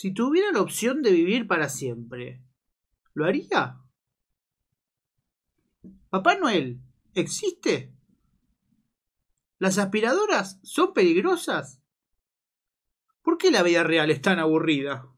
Si tuviera la opción de vivir para siempre, ¿lo haría? Papá Noel, ¿existe? ¿Las aspiradoras son peligrosas? ¿Por qué la vida real es tan aburrida?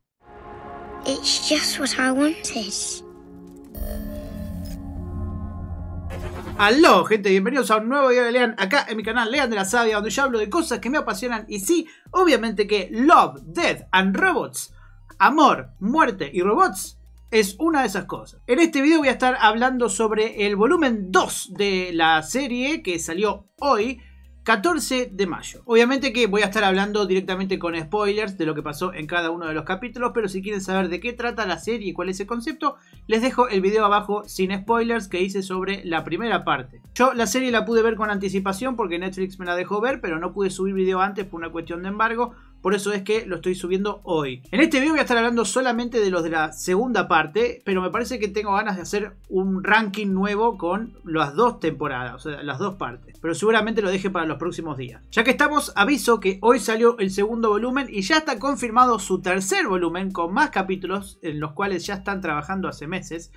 Aló, gente, bienvenidos a un nuevo video de Lean acá en mi canal Lean de la Sabia, donde yo hablo de cosas que me apasionan y sí, obviamente que Love, Death and Robots, amor, muerte y robots es una de esas cosas. En este video voy a estar hablando sobre el volumen 2 de la serie que salió hoy, 14 de mayo. Obviamente que voy a estar hablando directamente con spoilers de lo que pasó en cada uno de los capítulos, pero si quieren saber de qué trata la serie y cuál es el concepto, les dejo el video abajo sin spoilers que hice sobre la primera parte. Yo la serie la pude ver con anticipación porque Netflix me la dejó ver, pero no pude subir video antes por una cuestión de embargo, por eso es que lo estoy subiendo hoy. En este video voy a estar hablando solamente de los de la segunda parte, pero me parece que tengo ganas de hacer un ranking nuevo con las dos temporadas, o sea, las dos partes. Pero seguramente lo deje para los próximos días. Ya que estamos, aviso que hoy salió el segundo volumen y ya está confirmado su tercer volumen con más capítulos en los cuales ya están trabajando hace meses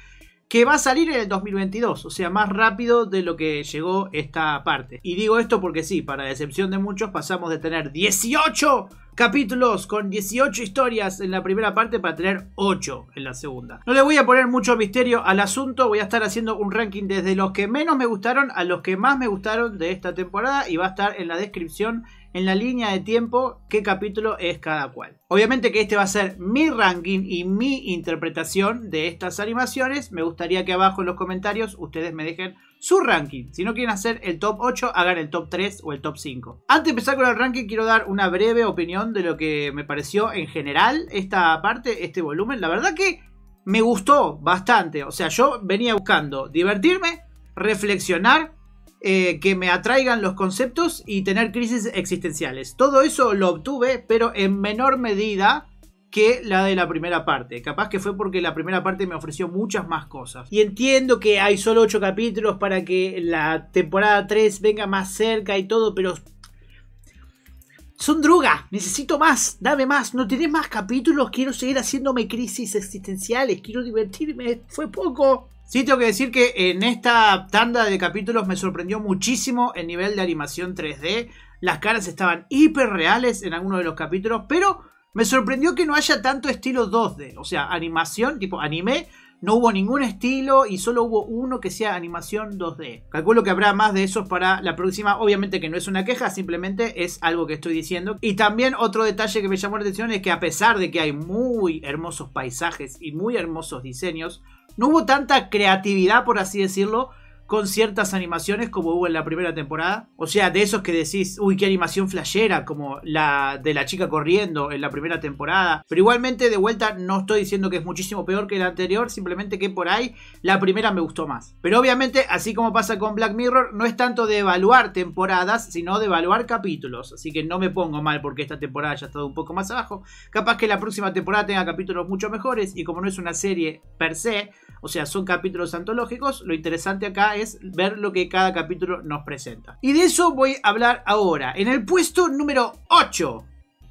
que va a salir en el 2022, o sea, más rápido de lo que llegó esta parte. Y digo esto porque sí, para decepción de muchos, pasamos de tener 18 capítulos con 18 historias en la primera parte para tener 8 en la segunda. No le voy a poner mucho misterio al asunto, voy a estar haciendo un ranking desde los que menos me gustaron a los que más me gustaron de esta temporada y va a estar en la descripción en la línea de tiempo qué capítulo es cada cual. Obviamente que este va a ser mi ranking y mi interpretación de estas animaciones. Me gustaría que abajo en los comentarios ustedes me dejen su ranking. Si no quieren hacer el top 8, hagan el top 3 o el top 5. Antes de empezar con el ranking, quiero dar una breve opinión de lo que me pareció en general esta parte, este volumen. La verdad que me gustó bastante. O sea, yo venía buscando divertirme, reflexionar eh, que me atraigan los conceptos y tener crisis existenciales. Todo eso lo obtuve, pero en menor medida que la de la primera parte. Capaz que fue porque la primera parte me ofreció muchas más cosas. Y entiendo que hay solo 8 capítulos para que la temporada 3 venga más cerca y todo, pero... Son droga, necesito más, dame más, no tenés más capítulos, quiero seguir haciéndome crisis existenciales, quiero divertirme, fue poco. Sí, tengo que decir que en esta tanda de capítulos me sorprendió muchísimo el nivel de animación 3D. Las caras estaban hiper reales en algunos de los capítulos, pero me sorprendió que no haya tanto estilo 2D. O sea, animación, tipo anime, no hubo ningún estilo y solo hubo uno que sea animación 2D. Calculo que habrá más de esos para la próxima. Obviamente que no es una queja, simplemente es algo que estoy diciendo. Y también otro detalle que me llamó la atención es que a pesar de que hay muy hermosos paisajes y muy hermosos diseños, no hubo tanta creatividad, por así decirlo, con ciertas animaciones como hubo en la primera temporada. O sea, de esos que decís, uy, qué animación flashera, como la de la chica corriendo en la primera temporada. Pero igualmente, de vuelta, no estoy diciendo que es muchísimo peor que la anterior, simplemente que por ahí la primera me gustó más. Pero obviamente, así como pasa con Black Mirror, no es tanto de evaluar temporadas, sino de evaluar capítulos. Así que no me pongo mal porque esta temporada ya ha estado un poco más abajo. Capaz que la próxima temporada tenga capítulos mucho mejores y como no es una serie per se, o sea, son capítulos antológicos, lo interesante acá es ver lo que cada capítulo nos presenta. Y de eso voy a hablar ahora. En el puesto número 8,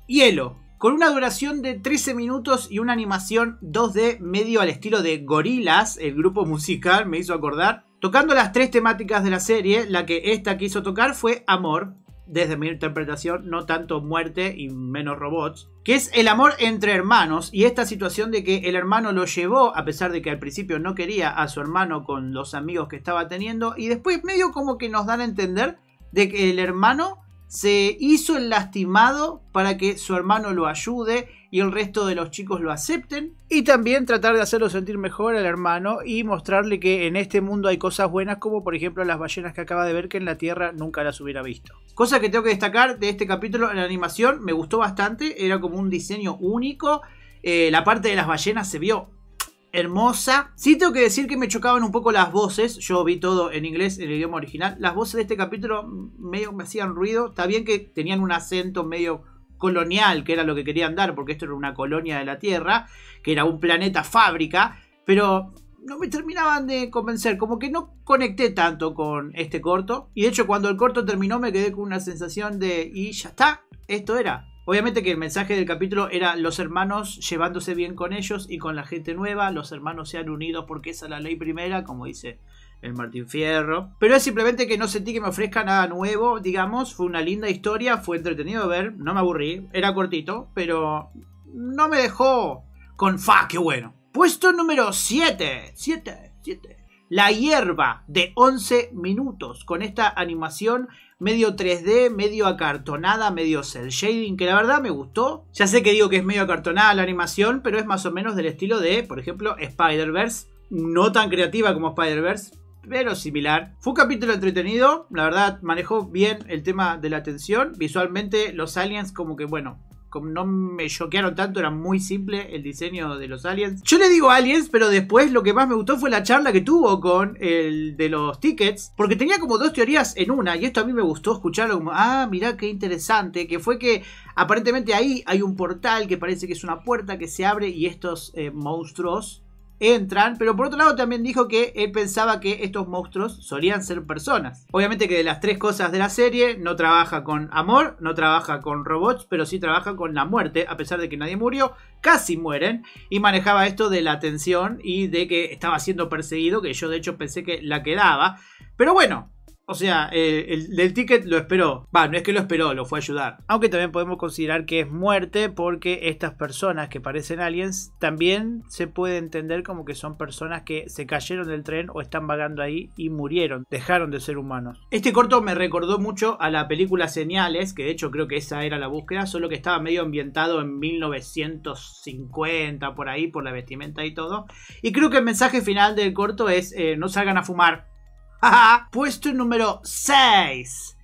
Hielo. Con una duración de 13 minutos y una animación 2D medio al estilo de Gorilas, el grupo musical me hizo acordar. Tocando las tres temáticas de la serie, la que esta quiso tocar fue amor, desde mi interpretación, no tanto muerte y menos robots que es el amor entre hermanos y esta situación de que el hermano lo llevó, a pesar de que al principio no quería a su hermano con los amigos que estaba teniendo, y después medio como que nos dan a entender de que el hermano se hizo el lastimado para que su hermano lo ayude y el resto de los chicos lo acepten. Y también tratar de hacerlo sentir mejor al hermano y mostrarle que en este mundo hay cosas buenas como por ejemplo las ballenas que acaba de ver que en la Tierra nunca las hubiera visto. Cosa que tengo que destacar de este capítulo en la animación, me gustó bastante, era como un diseño único. Eh, la parte de las ballenas se vio hermosa. Sí tengo que decir que me chocaban un poco las voces. Yo vi todo en inglés, en el idioma original. Las voces de este capítulo medio me hacían ruido. Está bien que tenían un acento medio colonial, que era lo que querían dar, porque esto era una colonia de la Tierra, que era un planeta fábrica, pero no me terminaban de convencer, como que no conecté tanto con este corto, y de hecho cuando el corto terminó me quedé con una sensación de, y ya está, esto era, Obviamente que el mensaje del capítulo era los hermanos llevándose bien con ellos y con la gente nueva, los hermanos sean unidos porque esa es la ley primera, como dice el Martín Fierro. Pero es simplemente que no sentí que me ofrezca nada nuevo, digamos, fue una linda historia, fue entretenido de ver, no me aburrí, era cortito, pero no me dejó con fa, qué bueno. Puesto número 7, 7, 7. La hierba de 11 minutos con esta animación medio 3D, medio acartonada, medio cel shading, que la verdad me gustó. Ya sé que digo que es medio acartonada la animación, pero es más o menos del estilo de, por ejemplo, Spider-Verse. No tan creativa como Spider-Verse, pero similar. Fue un capítulo entretenido, la verdad manejó bien el tema de la atención. Visualmente los aliens como que, bueno, como no me choquearon tanto, era muy simple el diseño de los aliens. Yo le digo aliens, pero después lo que más me gustó fue la charla que tuvo con el de los tickets, porque tenía como dos teorías en una, y esto a mí me gustó escucharlo como, ah, mirá qué interesante, que fue que aparentemente ahí hay un portal que parece que es una puerta que se abre y estos eh, monstruos entran, pero por otro lado también dijo que él pensaba que estos monstruos solían ser personas. Obviamente que de las tres cosas de la serie no trabaja con amor, no trabaja con robots, pero sí trabaja con la muerte, a pesar de que nadie murió, casi mueren, y manejaba esto de la tensión y de que estaba siendo perseguido, que yo de hecho pensé que la quedaba. Pero bueno, o sea, eh, el ticket lo esperó. Va, no es que lo esperó, lo fue a ayudar. Aunque también podemos considerar que es muerte porque estas personas que parecen aliens también se puede entender como que son personas que se cayeron del tren o están vagando ahí y murieron, dejaron de ser humanos. Este corto me recordó mucho a la película Señales, que de hecho creo que esa era la búsqueda, solo que estaba medio ambientado en 1950, por ahí, por la vestimenta y todo. Y creo que el mensaje final del corto es eh, no salgan a fumar Puesto número 6.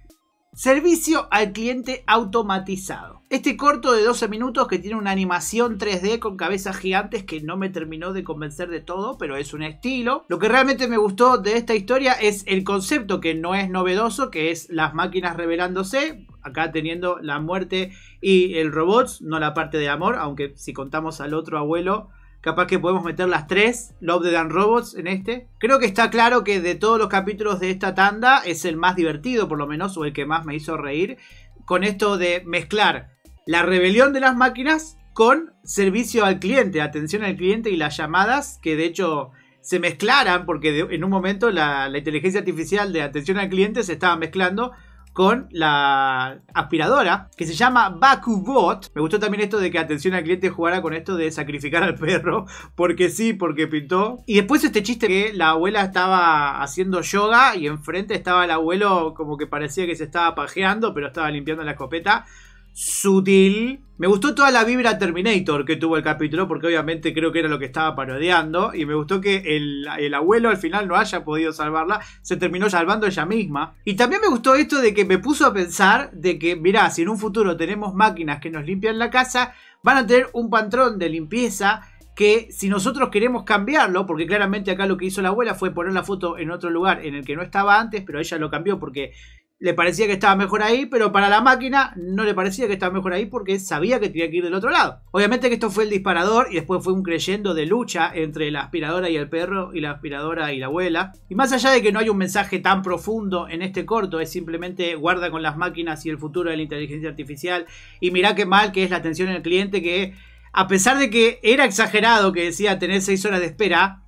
Servicio al cliente automatizado. Este corto de 12 minutos que tiene una animación 3D con cabezas gigantes que no me terminó de convencer de todo, pero es un estilo. Lo que realmente me gustó de esta historia es el concepto que no es novedoso, que es las máquinas revelándose, acá teniendo la muerte y el robots no la parte de amor, aunque si contamos al otro abuelo Capaz que podemos meter las tres Love the Dan Robots en este. Creo que está claro que de todos los capítulos de esta tanda es el más divertido, por lo menos, o el que más me hizo reír. Con esto de mezclar la rebelión de las máquinas con servicio al cliente, atención al cliente y las llamadas, que de hecho se mezclaran, porque en un momento la inteligencia artificial de atención al cliente se estaba mezclando con la aspiradora que se llama Bakubot. Me gustó también esto de que atención al cliente jugara con esto de sacrificar al perro, porque sí, porque pintó. Y después este chiste que la abuela estaba haciendo yoga y enfrente estaba el abuelo como que parecía que se estaba pajeando, pero estaba limpiando la escopeta sutil. Me gustó toda la vibra Terminator que tuvo el capítulo, porque obviamente creo que era lo que estaba parodiando. Y me gustó que el, abuelo al final no haya podido salvarla, se terminó salvando ella misma. Y también me gustó esto de que me puso a pensar de que, mirá, si en un futuro tenemos máquinas que nos limpian la casa, van a tener un patrón de limpieza que si nosotros queremos cambiarlo, porque claramente acá lo que hizo la abuela fue poner la foto en otro lugar en el que no estaba antes, pero ella lo cambió porque le parecía que estaba mejor ahí, pero para la máquina no le parecía que estaba mejor ahí porque sabía que tenía que ir del otro lado. Obviamente que esto fue el disparador y después fue un creyendo de lucha entre la aspiradora y el perro y la aspiradora y la abuela. Y más allá de que no hay un mensaje tan profundo en este corto, es simplemente guarda con las máquinas y el futuro de la inteligencia artificial y mira qué mal que es la atención el cliente que a pesar de que era exagerado que decía tener seis horas de espera,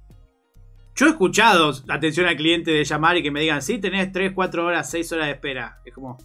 yo he escuchado atención al cliente de llamar y que me digan, sí, tenés 3, 4 horas, 6 horas de espera. Es como,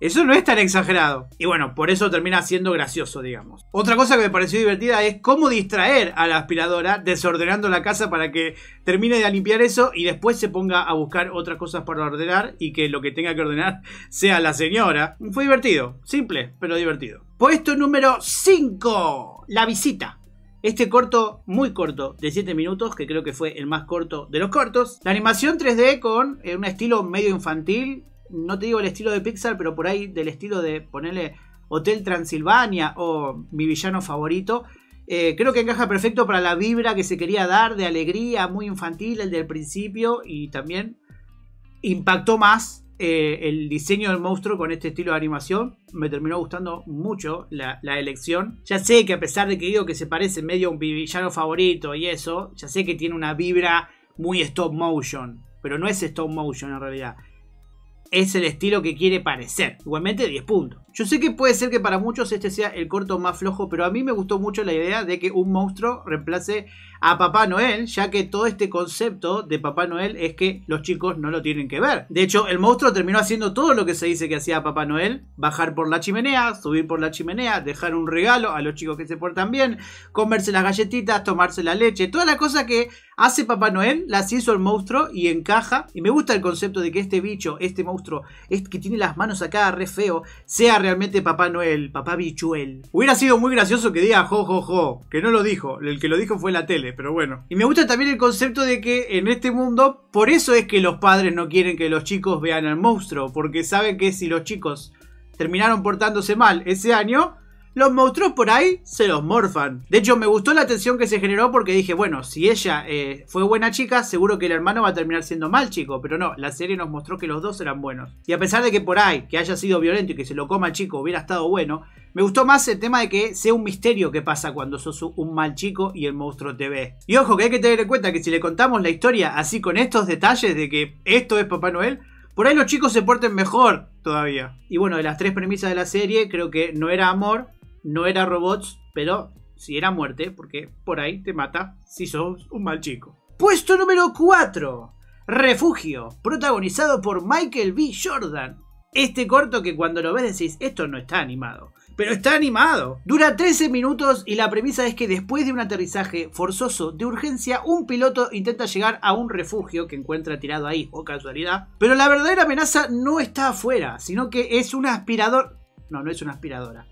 eso no es tan exagerado. Y bueno, por eso termina siendo gracioso, digamos. Otra cosa que me pareció divertida es cómo distraer a la aspiradora desordenando la casa para que termine de limpiar eso y después se ponga a buscar otras cosas para ordenar y que lo que tenga que ordenar sea la señora. Fue divertido, simple, pero divertido. Puesto número 5, la visita. Este corto, muy corto, de 7 minutos, que creo que fue el más corto de los cortos. La animación 3D con eh, un estilo medio infantil. No te digo el estilo de Pixar, pero por ahí del estilo de ponerle Hotel Transilvania o mi villano favorito. Eh, creo que encaja perfecto para la vibra que se quería dar de alegría, muy infantil, el del principio, y también impactó más eh, el diseño del monstruo con este estilo de animación. Me terminó gustando mucho la, la, elección. Ya sé que a pesar de que digo que se parece medio a un villano favorito y eso, ya sé que tiene una vibra muy stop motion. Pero no es stop motion en realidad. Es el estilo que quiere parecer. Igualmente 10 puntos. Yo sé que puede ser que para muchos este sea el corto más flojo, pero a mí me gustó mucho la idea de que un monstruo reemplace a Papá Noel, ya que todo este concepto de Papá Noel es que los chicos no lo tienen que ver. De hecho, el monstruo terminó haciendo todo lo que se dice que hacía Papá Noel, bajar por la chimenea, subir por la chimenea, dejar un regalo a los chicos que se portan bien, comerse las galletitas, tomarse la leche, toda la cosa que hace Papá Noel, las hizo el monstruo y encaja. Y me gusta el concepto de que este bicho, este monstruo, es que tiene las manos acá re feo, sea realmente Papá Noel, Papá Bichuel. Hubiera sido muy gracioso que diga jo, que no lo dijo, el que lo dijo fue la tele, pero bueno. Y me gusta también el concepto de que en este mundo, por eso es que los padres no quieren que los chicos vean al monstruo, porque saben que si los chicos terminaron portándose mal ese año, los monstruos por ahí se los morfan. De hecho, me gustó la tensión que se generó porque dije, bueno, si ella eh, fue buena chica, seguro que el hermano va a terminar siendo mal chico. Pero no, la serie nos mostró que los dos eran buenos. Y a pesar de que por ahí, que haya sido violento y que se lo coma el chico, hubiera estado bueno, me gustó más el tema de que sea un misterio que pasa cuando sos un mal chico y el monstruo te ve. Y ojo que hay que tener en cuenta que si le contamos la historia así con estos detalles de que esto es Papá Noel, por ahí los chicos se porten mejor todavía. Y bueno, de las tres premisas de la serie, creo que no era amor, no era robots, pero si era muerte, porque por ahí te mata si sos un mal chico. Puesto número 4. Refugio, protagonizado por Michael B. Jordan. Este corto que cuando lo ves decís, esto no está animado. Pero está animado. Dura 13 minutos y la premisa es que después de un aterrizaje forzoso de urgencia, un piloto intenta llegar a un refugio que encuentra tirado ahí, o casualidad. Pero la verdadera amenaza no está afuera, sino que es un aspirador... No, no es una aspiradora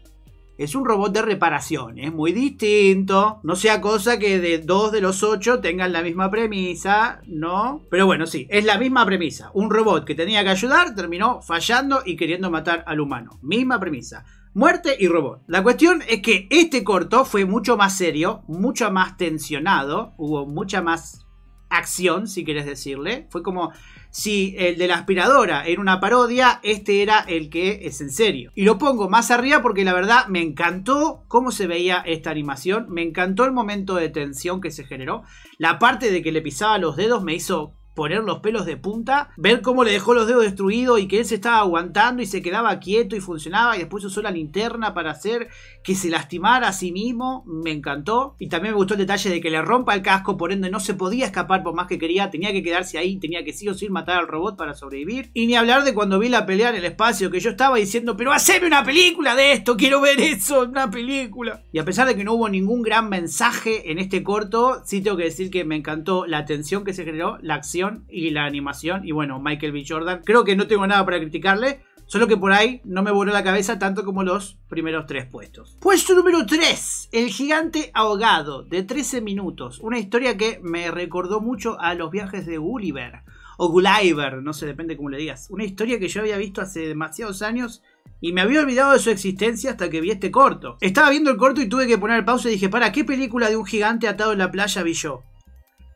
es un robot de reparación, es ¿eh? muy distinto. No sea cosa que de dos de los ocho tengan la misma premisa, ¿no? Pero bueno, sí, es la misma premisa. Un robot que tenía que ayudar terminó fallando y queriendo matar al humano. Misma premisa. Muerte y robot. La cuestión es que este corto fue mucho más serio, mucho más tensionado, hubo mucha más acción, si quieres decirle. Fue como si el de la aspiradora era una parodia, este era el que es en serio. Y lo pongo más arriba porque la verdad me encantó cómo se veía esta animación, me encantó el momento de tensión que se generó. La parte de que le pisaba los dedos me hizo poner los pelos de punta, ver cómo le dejó los dedos destruidos y que él se estaba aguantando y se quedaba quieto y funcionaba y después usó la linterna para hacer que se lastimara a sí mismo, me encantó. Y también me gustó el detalle de que le rompa el casco, por ende no se podía escapar por más que quería, tenía que quedarse ahí, tenía que sí o sí matar al robot para sobrevivir. Y ni hablar de cuando vi la pelea en el espacio, que yo estaba diciendo, pero haceme una película de esto, quiero ver eso, una película. Y a pesar de que no hubo ningún gran mensaje en este corto, sí tengo que decir que me encantó la tensión que se generó, la acción y la animación. Y bueno, Michael B. Jordan. Creo que no tengo nada para criticarle. Solo que por ahí no me voló la cabeza tanto como los primeros tres puestos. Puesto número 3. El gigante ahogado de 13 minutos. Una historia que me recordó mucho a los viajes de Gulliver. O Gulliver, no sé, depende cómo le digas. Una historia que yo había visto hace demasiados años y me había olvidado de su existencia hasta que vi este corto. Estaba viendo el corto y tuve que poner pausa y dije, para, ¿qué película de un gigante atado en la playa vi yo?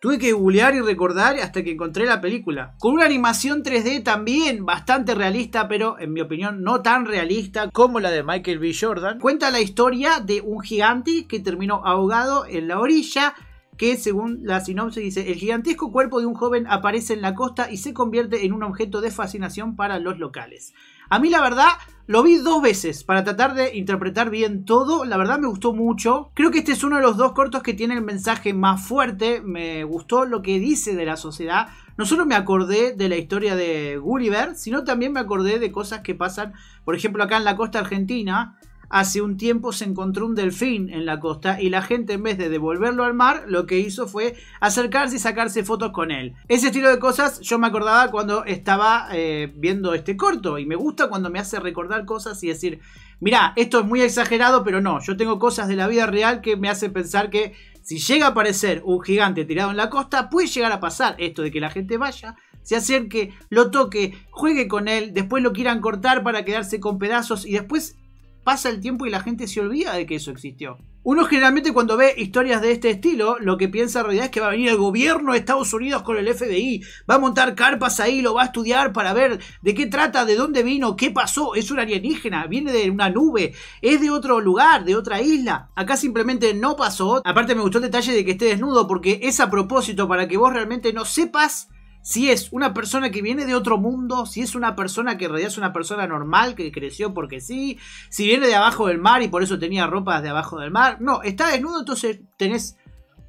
Tuve que googlear y recordar hasta que encontré la película. Con una animación 3D también bastante realista, pero en mi opinión no tan realista como la de Michael B. Jordan. Cuenta la historia de un gigante que terminó ahogado en la orilla que según la sinopsis dice, el gigantesco cuerpo de un joven aparece en la costa y se convierte en un objeto de fascinación para los locales. A mí la verdad lo vi dos veces para tratar de interpretar bien todo. La verdad me gustó mucho. Creo que este es uno de los dos cortos que tiene el mensaje más fuerte. Me gustó lo que dice de la sociedad. No solo me acordé de la historia de Gulliver, sino también me acordé de cosas que pasan, por ejemplo, acá en la costa argentina. Hace un tiempo se encontró un delfín en la costa y la gente en vez de devolverlo al mar, lo que hizo fue acercarse y sacarse fotos con él. Ese estilo de cosas yo me acordaba cuando estaba eh, viendo este corto y me gusta cuando me hace recordar cosas y decir, mirá, esto es muy exagerado, pero no, yo tengo cosas de la vida real que me hacen pensar que si llega a aparecer un gigante tirado en la costa, puede llegar a pasar esto de que la gente vaya, se acerque, lo toque, juegue con él, después lo quieran cortar para quedarse con pedazos y después pasa el tiempo y la gente se olvida de que eso existió. Uno generalmente cuando ve historias de este estilo, lo que piensa en realidad es que va a venir el gobierno de Estados Unidos con el FBI, va a montar carpas ahí, lo va a estudiar para ver de qué trata, de dónde vino, qué pasó, es un alienígena, viene de una nube, es de otro lugar, de otra isla. Acá simplemente no pasó. Aparte me gustó el detalle de que esté desnudo porque es a propósito para que vos realmente no sepas si es una persona que viene de otro mundo, si es una persona que en realidad es una persona normal, que creció porque sí, si viene de abajo del mar y por eso tenía ropas de abajo del mar. No, está desnudo, entonces tenés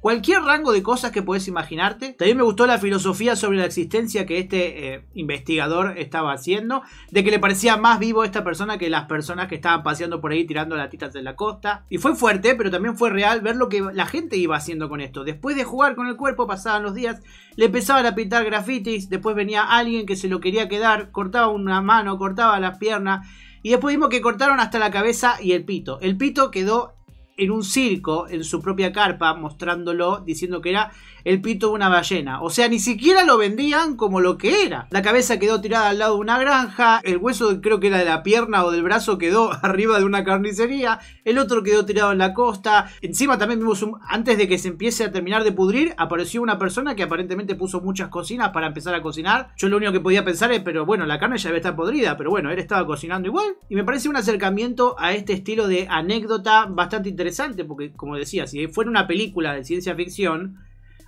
cualquier rango de cosas que puedes imaginarte. También me gustó la filosofía sobre la existencia que este eh, investigador estaba haciendo, de que le parecía más vivo esta persona que las personas que estaban paseando por ahí tirando latitas de la costa. Y fue fuerte, pero también fue real ver lo que la gente iba haciendo con esto. Después de jugar con el cuerpo, pasaban los días, le empezaban a pintar grafitis, después venía alguien que se lo quería quedar, cortaba una mano, cortaba las piernas. Y después vimos que cortaron hasta la cabeza y el pito. El pito quedó en un circo, en su propia carpa, mostrándolo, diciendo que era el pito de una ballena. O sea, ni siquiera lo vendían como lo que era. La cabeza quedó tirada al lado de una granja, el hueso creo que era de la pierna o del brazo quedó arriba de una carnicería, el otro quedó tirado en la costa. Encima también vimos, un, antes de que se empiece a terminar de pudrir, apareció una persona que aparentemente puso muchas cocinas para empezar a cocinar. Yo lo único que podía pensar es, pero bueno, la carne ya debe estar podrida, pero bueno, él estaba cocinando igual. Y me parece un acercamiento a este estilo de anécdota bastante interesante, porque como decía, si fuera una película de ciencia ficción,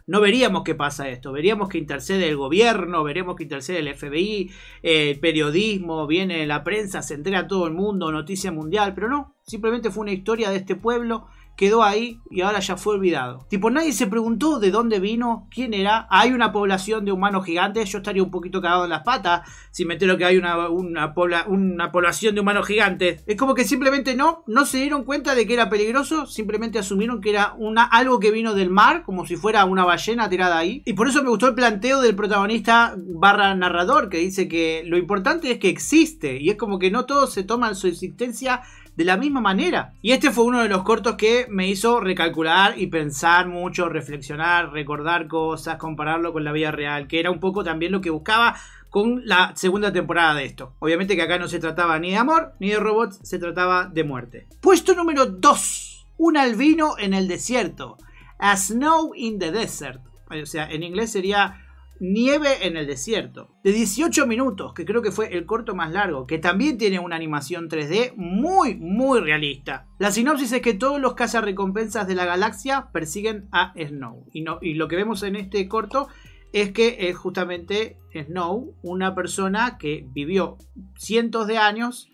no veríamos qué pasa esto, veríamos que intercede el gobierno, veremos que intercede el FBI, el periodismo, viene la prensa, se entera todo el mundo, noticia mundial, pero no, simplemente fue una historia de este pueblo quedó ahí y ahora ya fue olvidado. Tipo, nadie se preguntó de dónde vino, quién era. Hay una población de humanos gigantes, yo estaría un poquito cagado en las patas si me entero que hay una, población de humanos gigantes. Es como que simplemente no, no se dieron cuenta de que era peligroso, simplemente asumieron que era una, algo que vino del mar, como si fuera una ballena tirada ahí. Y por eso me gustó el planteo del protagonista barra narrador, que dice que lo importante es que existe y es como que no todos se toman su existencia de la misma manera. Y este fue uno de los cortos que me hizo recalcular y pensar mucho, reflexionar, recordar cosas, compararlo con la vida real, que era un poco también lo que buscaba con la segunda temporada de esto. Obviamente que acá no se trataba ni de amor ni de robots, se trataba de muerte. Puesto número 2. Un albino en el desierto. A Snow in the Desert. O sea, en inglés sería Nieve en el desierto, de 18 minutos, que creo que fue el corto más largo, que también tiene una animación 3D muy, muy realista. La sinopsis es que todos los cazarrecompensas de la galaxia persiguen a Snow. Y, y lo que vemos en este corto es que es justamente Snow, una persona que vivió cientos de años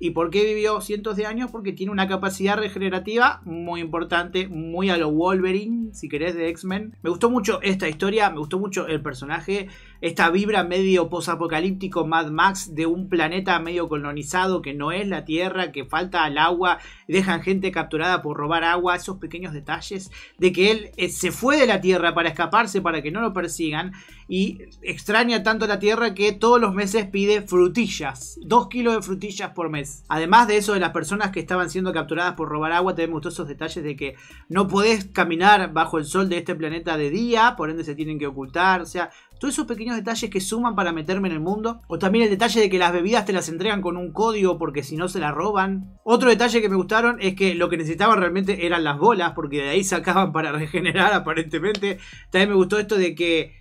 ¿Y por qué vivió cientos de años? Porque tiene una capacidad regenerativa muy importante, muy a lo Wolverine, si querés, de X-Men. Me gustó mucho esta historia, me gustó mucho el personaje, esta vibra medio posapocalíptico Mad Max de un planeta medio colonizado que no es la Tierra, que falta al agua, dejan gente capturada por robar agua, esos pequeños detalles de que él eh, se fue de la Tierra para escaparse, para que no lo persigan y extraña tanto la tierra que todos los meses pide frutillas, 2 kilos de frutillas por mes. Además de eso, de las personas que estaban siendo capturadas por robar agua, me gustó esos detalles de que no podés caminar bajo el sol de este planeta de día, por ende se tienen que ocultar, o sea, todos esos pequeños detalles que suman para meterme en el mundo. O también el detalle de que las bebidas te las entregan con un código porque si no se las roban. Otro detalle que me gustaron es que lo que necesitaban realmente eran las bolas porque de ahí sacaban para regenerar aparentemente. También me gustó esto de que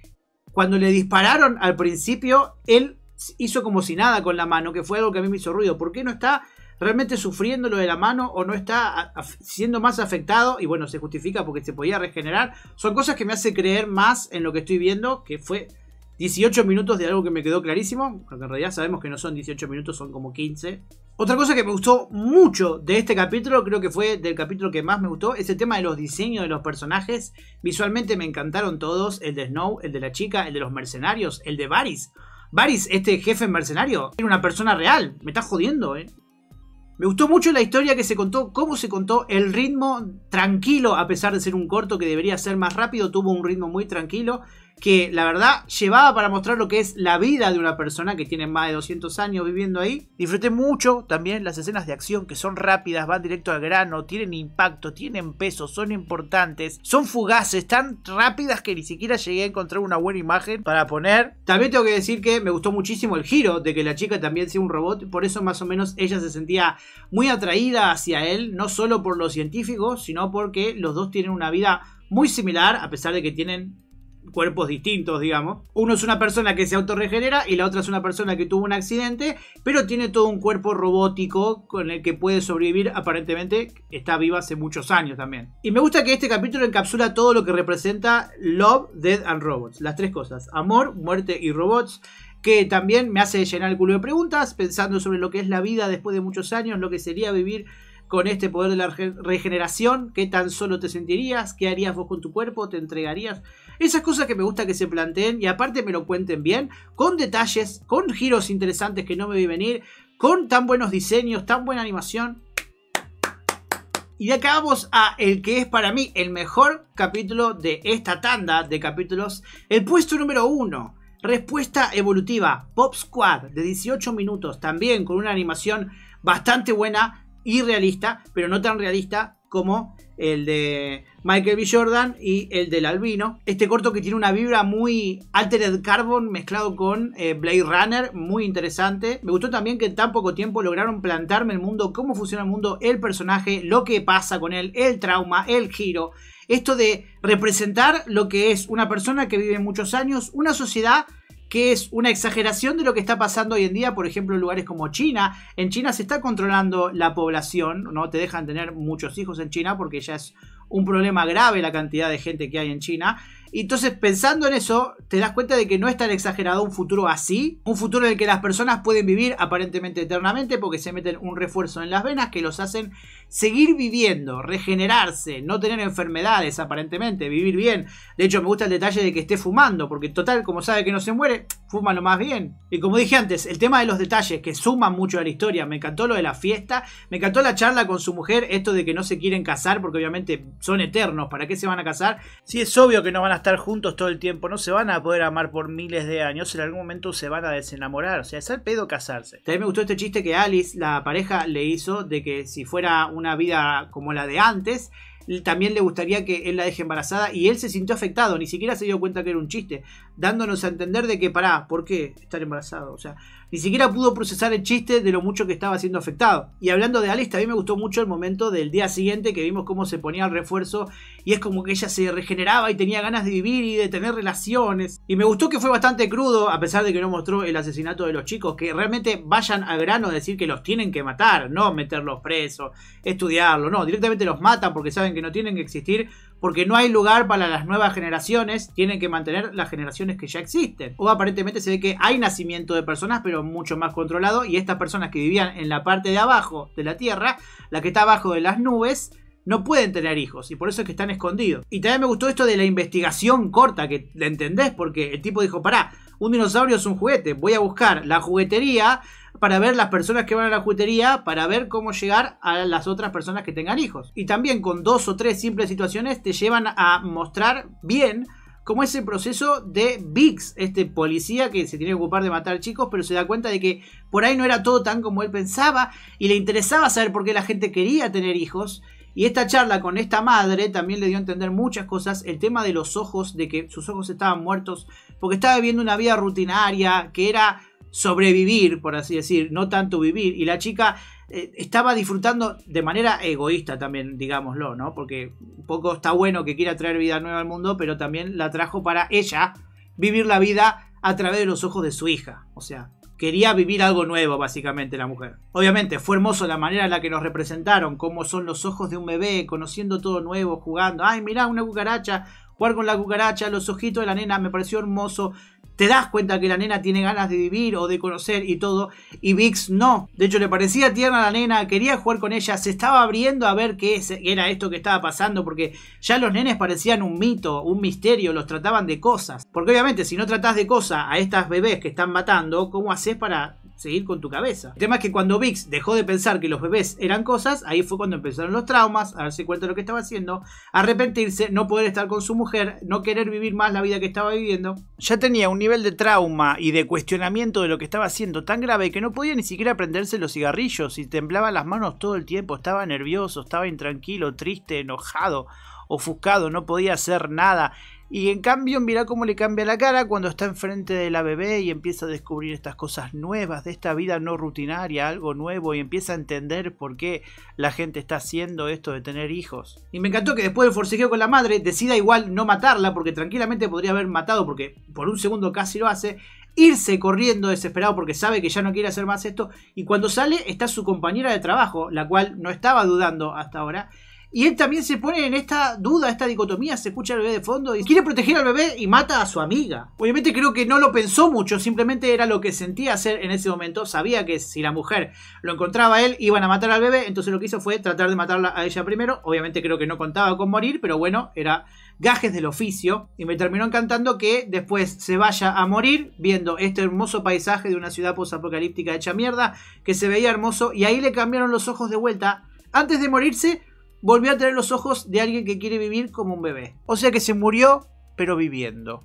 cuando le dispararon al principio, él hizo como si nada con la mano, que fue algo que a mí me hizo ruido. ¿Por qué no está realmente sufriendo lo de la mano o no está siendo más afectado? Y bueno, se justifica porque se podía regenerar. Son cosas que me hace creer más en lo que estoy viendo, que fue 18 minutos de algo que me quedó clarísimo, porque en realidad sabemos que no son 18 minutos, son como 15. Otra cosa que me gustó mucho de este capítulo, creo que fue del capítulo que más me gustó, es el tema de los diseños de los personajes. Visualmente me encantaron todos, el de Snow, el de la chica, el de los mercenarios, el de Varys. Varys, este jefe mercenario, era una persona real, me está jodiendo, eh. Me gustó mucho la historia que se contó, cómo se contó, el ritmo tranquilo, a pesar de ser un corto que debería ser más rápido, tuvo un ritmo muy tranquilo que la verdad llevaba para mostrar lo que es la vida de una persona que tiene más de 200 años viviendo ahí. Disfruté mucho también las escenas de acción que son rápidas, van directo al grano, tienen impacto, tienen peso, son importantes, son fugaces, tan rápidas que ni siquiera llegué a encontrar una buena imagen para poner. También tengo que decir que me gustó muchísimo el giro de que la chica también sea un robot, por eso más o menos ella se sentía muy atraída hacia él, no solo por lo científico, sino porque los dos tienen una vida muy similar, a pesar de que tienen cuerpos distintos, digamos. Uno es una persona que se autorregenera y la otra es una persona que tuvo un accidente, pero tiene todo un cuerpo robótico con el que puede sobrevivir, aparentemente está viva hace muchos años también. Y me gusta que este capítulo encapsula todo lo que representa Love, Dead and Robots, las tres cosas, amor, muerte y robots que también me hace llenar el culo de preguntas, pensando sobre lo que es la vida después de muchos años, lo que sería vivir con este poder de la regeneración, qué tan solo te sentirías, qué harías vos con tu cuerpo, te entregarías. Esas cosas que me gusta que se planteen y aparte me lo cuenten bien, con detalles, con giros interesantes que no me vi venir, con tan buenos diseños, tan buena animación. Y de acá a el que es para mí el mejor capítulo de esta tanda de capítulos, el puesto número uno. Respuesta evolutiva, Pop Squad, de 18 minutos, también con una animación bastante buena, irrealista, pero no tan realista como el de Michael B. Jordan y el del Albino. Este corto que tiene una vibra muy Altered Carbon mezclado con eh, Blade Runner, muy interesante. Me gustó también que en tan poco tiempo lograron plantarme el mundo, cómo funciona el mundo, el personaje, lo que pasa con él, el trauma, el giro. Esto de representar lo que es una persona que vive muchos años, una sociedad que es una exageración de lo que está pasando hoy en día, por ejemplo, en lugares como China. En China se está controlando la población, no te dejan tener muchos hijos en China porque ya es un problema grave la cantidad de gente que hay en China. Y entonces pensando en eso, te das cuenta de que no es tan exagerado un futuro así, un futuro en el que las personas pueden vivir aparentemente eternamente porque se meten un refuerzo en las venas que los hacen seguir viviendo, regenerarse, no tener enfermedades aparentemente, vivir bien. De hecho, me gusta el detalle de que esté fumando, porque total, como sabe que no se muere, fuma lo más bien. Y como dije antes, el tema de los detalles que suman mucho a la historia, me encantó lo de la fiesta, me encantó la charla con su mujer, esto de que no se quieren casar porque obviamente son eternos, ¿para qué se van a casar? Si es obvio que no van a estar juntos todo el tiempo, no se van a poder amar por miles de años, en algún momento se van a desenamorar, o sea, es el pedo casarse. También me gustó este chiste que Alice, la pareja, le hizo de que si fuera una vida como la de antes, también le gustaría que él la deje embarazada y él se sintió afectado, ni siquiera se dio cuenta que era un chiste, dándonos a entender de que, para, ¿por qué estar embarazado? O sea, ni siquiera pudo procesar el chiste de lo mucho que estaba siendo afectado. Y hablando de Alice, también me gustó mucho el momento del día siguiente que vimos cómo se ponía el refuerzo y es como que ella se regeneraba y tenía ganas de vivir y de tener relaciones. Y me gustó que fue bastante crudo, a pesar de que no mostró el asesinato de los chicos, que realmente vayan a grano a decir que los tienen que matar, no meterlos presos, estudiarlos no, directamente los matan porque saben que no tienen que existir porque no hay lugar para las nuevas generaciones, tienen que mantener las generaciones que ya existen. O aparentemente se ve que hay nacimiento de personas, pero mucho más controlado, y estas personas que vivían en la parte de abajo de la Tierra, la que está abajo de las nubes, no pueden tener hijos y por eso es que están escondidos. Y también me gustó esto de la investigación corta, que entendés, porque el tipo dijo, pará, un dinosaurio es un juguete. Voy a buscar la juguetería para ver las personas que van a la juguetería, para ver cómo llegar a las otras personas que tengan hijos. Y también con dos o tres simples situaciones te llevan a mostrar bien cómo es el proceso de Biggs, este policía que se tiene que ocupar de matar chicos, pero se da cuenta de que por ahí no era todo tan como él pensaba y le interesaba saber por qué la gente quería tener hijos y esta charla con esta madre también le dio a entender muchas cosas. El tema de los ojos, de que sus ojos estaban muertos, porque estaba viviendo una vida rutinaria, que era sobrevivir, por así decir, no tanto vivir. Y la chica eh, estaba disfrutando de manera egoísta también, digámoslo, ¿no? Porque un poco está bueno que quiera traer vida nueva al mundo, pero también la trajo para ella vivir la vida a través de los ojos de su hija. O sea, Quería vivir algo nuevo, básicamente, la mujer. Obviamente, fue hermoso la manera en la que nos representaron, cómo son los ojos de un bebé, conociendo todo nuevo, jugando. Ay, mirá, una cucaracha, jugar con la cucaracha, los ojitos de la nena, me pareció hermoso te das cuenta que la nena tiene ganas de vivir o de conocer y todo, y Vix no. De hecho, le parecía tierna a la nena, quería jugar con ella, se estaba abriendo a ver qué era esto que estaba pasando, porque ya los nenes parecían un mito, un misterio, los trataban de cosas. Porque obviamente, si no tratás de cosas a estas bebés que están matando, ¿cómo haces para seguir con tu cabeza. El tema es que cuando Vix dejó de pensar que los bebés eran cosas, ahí fue cuando empezaron los traumas, a darse cuenta de lo que estaba haciendo, arrepentirse, no poder estar con su mujer, no querer vivir más la vida que estaba viviendo. Ya tenía un nivel de trauma y de cuestionamiento de lo que estaba haciendo tan grave que no podía ni siquiera prenderse los cigarrillos y temblaba las manos todo el tiempo, estaba nervioso, estaba intranquilo, triste, enojado, ofuscado, no podía hacer nada. Y en cambio, mira cómo le cambia la cara cuando está enfrente de la bebé y empieza a descubrir estas cosas nuevas de esta vida no rutinaria, algo nuevo, y empieza a entender por qué la gente está haciendo esto de tener hijos. Y me encantó que después del forcejeo con la madre decida igual no matarla, porque tranquilamente podría haber matado, porque por un segundo casi lo hace, irse corriendo desesperado porque sabe que ya no quiere hacer más esto, y cuando sale está su compañera de trabajo, la cual no estaba dudando hasta ahora, y él también se pone en esta duda, esta dicotomía, se escucha al bebé de fondo y quiere proteger al bebé y mata a su amiga. Obviamente creo que no lo pensó mucho, simplemente era lo que sentía hacer en ese momento. Sabía que si la mujer lo encontraba a él, iban a matar al bebé, entonces lo que hizo fue tratar de matarla a ella primero. Obviamente creo que no contaba con morir, pero bueno, era gajes del oficio. Y me terminó encantando que después se vaya a morir viendo este hermoso paisaje de una ciudad posapocalíptica hecha mierda, que se veía hermoso y ahí le cambiaron los ojos de vuelta. Antes de morirse, volvió a tener los ojos de alguien que quiere vivir como un bebé. O sea que se murió, pero viviendo.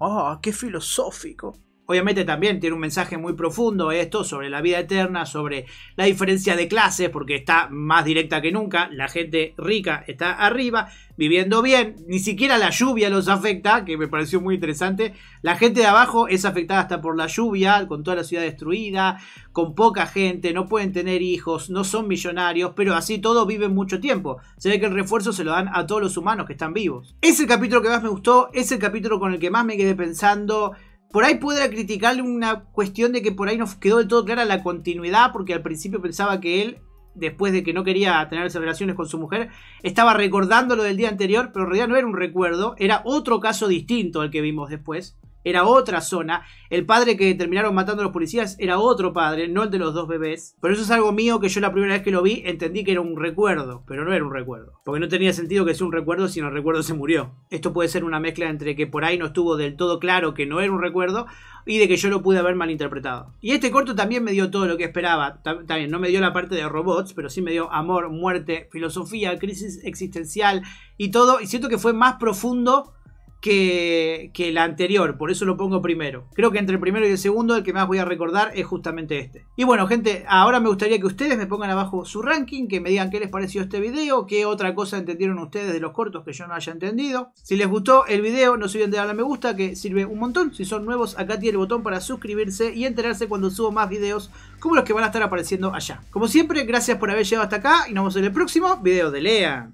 ¡Ah, oh, qué filosófico! Obviamente también tiene un mensaje muy profundo esto sobre la vida eterna, sobre la diferencia de clases, porque está más directa que nunca. La gente rica está arriba, viviendo bien. Ni siquiera la lluvia los afecta, que me pareció muy interesante. La gente de abajo es afectada hasta por la lluvia, con toda la ciudad destruida, con poca gente, no pueden tener hijos, no son millonarios, pero así todos viven mucho tiempo. Se ve que el refuerzo se lo dan a todos los humanos que están vivos. Es el capítulo que más me gustó, es el capítulo con el que más me quedé pensando. Por ahí pueda criticarle una cuestión de que por ahí nos quedó del todo clara la continuidad, porque al principio pensaba que él, después de que no quería tener esas relaciones con su mujer, estaba recordando lo del día anterior, pero en realidad no era un recuerdo, era otro caso distinto al que vimos después era otra zona. El padre que terminaron matando a los policías era otro padre, no el de los dos bebés. Pero eso es algo mío que yo la primera vez que lo vi entendí que era un recuerdo, pero no era un recuerdo. Porque no tenía sentido que sea un recuerdo si el recuerdo se murió. Esto puede ser una mezcla entre que por ahí no estuvo del todo claro que no era un recuerdo y de que yo lo pude haber malinterpretado. Y este corto también me dio todo lo que esperaba. También no me dio la parte de robots, pero sí me dio amor, muerte, filosofía, crisis existencial y todo. Y siento que fue más profundo que, que el anterior, por eso lo pongo primero. Creo que entre el primero y el segundo el que más voy a recordar es justamente este. Y bueno gente, ahora me gustaría que ustedes me pongan abajo su ranking, que me digan qué les pareció este video, qué otra cosa entendieron ustedes de los cortos que yo no haya entendido. Si les gustó el video no se olviden de darle me gusta que sirve un montón. Si son nuevos acá tiene el botón para suscribirse y enterarse cuando subo más videos como los que van a estar apareciendo allá. Como siempre, gracias por haber llegado hasta acá y nos vemos en el próximo video de Lea.